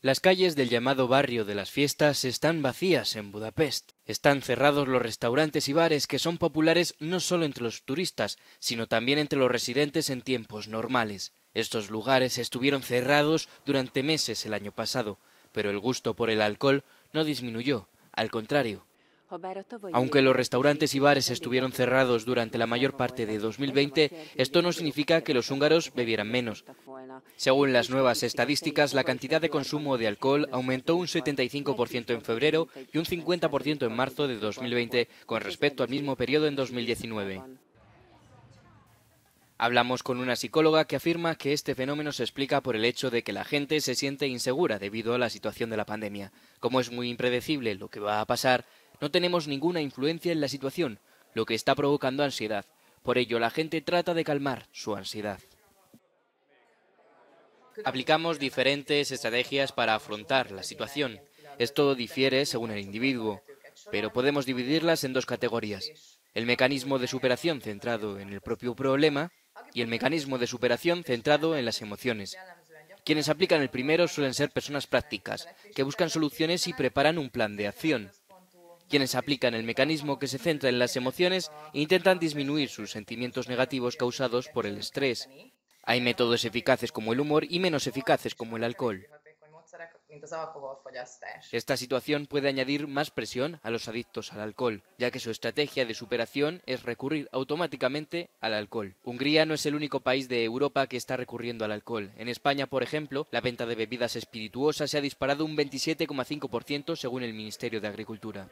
Las calles del llamado barrio de las fiestas están vacías en Budapest. Están cerrados los restaurantes y bares que son populares no solo entre los turistas, sino también entre los residentes en tiempos normales. Estos lugares estuvieron cerrados durante meses el año pasado, pero el gusto por el alcohol no disminuyó, al contrario. Aunque los restaurantes y bares estuvieron cerrados durante la mayor parte de 2020, esto no significa que los húngaros bebieran menos. Según las nuevas estadísticas, la cantidad de consumo de alcohol aumentó un 75% en febrero y un 50% en marzo de 2020 con respecto al mismo periodo en 2019. Hablamos con una psicóloga que afirma que este fenómeno se explica por el hecho de que la gente se siente insegura debido a la situación de la pandemia. Como es muy impredecible lo que va a pasar, no tenemos ninguna influencia en la situación, lo que está provocando ansiedad. Por ello, la gente trata de calmar su ansiedad. Aplicamos diferentes estrategias para afrontar la situación. Esto difiere según el individuo, pero podemos dividirlas en dos categorías. El mecanismo de superación centrado en el propio problema y el mecanismo de superación centrado en las emociones. Quienes aplican el primero suelen ser personas prácticas, que buscan soluciones y preparan un plan de acción. Quienes aplican el mecanismo que se centra en las emociones intentan disminuir sus sentimientos negativos causados por el estrés hay métodos eficaces como el humor y menos eficaces como el alcohol. Esta situación puede añadir más presión a los adictos al alcohol, ya que su estrategia de superación es recurrir automáticamente al alcohol. Hungría no es el único país de Europa que está recurriendo al alcohol. En España, por ejemplo, la venta de bebidas espirituosas se ha disparado un 27,5% según el Ministerio de Agricultura.